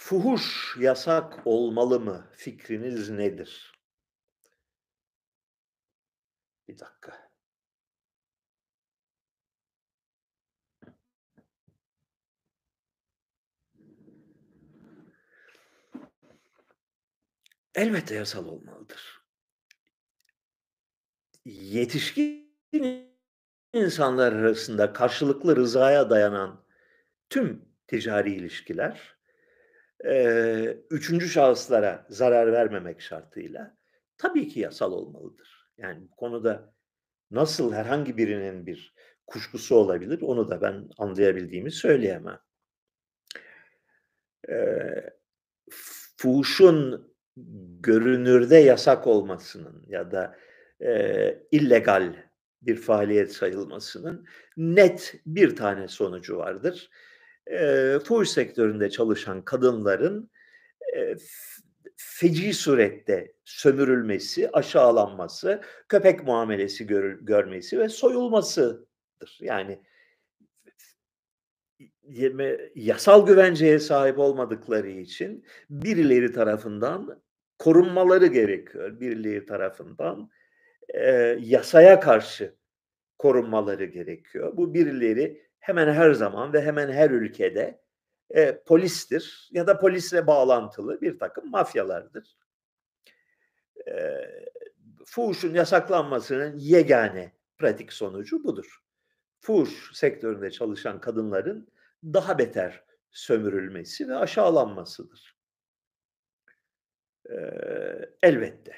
Fuhuş yasak olmalı mı? Fikriniz nedir? Bir dakika. Elbette yasal olmalıdır. Yetişkin insanlar arasında karşılıklı rızaya dayanan tüm ticari ilişkiler e, üçüncü şahıslara zarar vermemek şartıyla tabii ki yasal olmalıdır. Yani bu konuda nasıl herhangi birinin bir kuşkusu olabilir onu da ben anlayabildiğimi söyleyemem. E, fuhuşun görünürde yasak olmasının ya da e, illegal bir faaliyet sayılmasının net bir tane sonucu vardır e, fuhuş sektöründe çalışan kadınların e, feci surette sömürülmesi, aşağılanması, köpek muamelesi gör, görmesi ve soyulmasıdır. Yani yasal güvenceye sahip olmadıkları için birileri tarafından korunmaları gerekiyor. Birileri tarafından e, yasaya karşı korunmaları gerekiyor. Bu birileri hemen her zaman ve hemen her ülkede e, polistir ya da polisle bağlantılı bir takım mafyalardır. E, fuhuşun yasaklanmasının yegane pratik sonucu budur. Fuhuş sektöründe çalışan kadınların daha beter sömürülmesi ve aşağılanmasıdır. E, elbette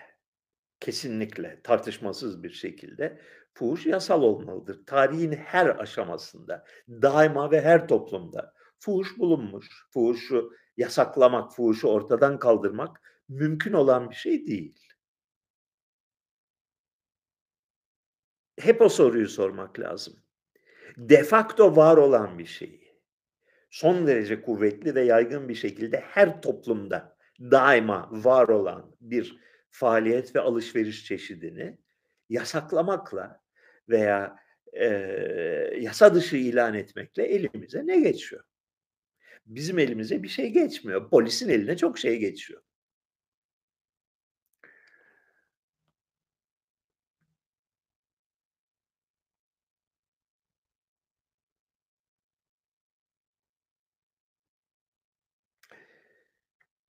kesinlikle tartışmasız bir şekilde fuhuş yasal olmalıdır. Tarihin her aşamasında, daima ve her toplumda fuhuş bulunmuş. Fuhuşu yasaklamak, fuhuşu ortadan kaldırmak mümkün olan bir şey değil. Hep o soruyu sormak lazım. de facto var olan bir şeyi son derece kuvvetli ve yaygın bir şekilde her toplumda daima var olan bir faaliyet ve alışveriş çeşidini yasaklamakla veya e, yasa dışı ilan etmekle elimize ne geçiyor? Bizim elimize bir şey geçmiyor. Polisin eline çok şey geçiyor.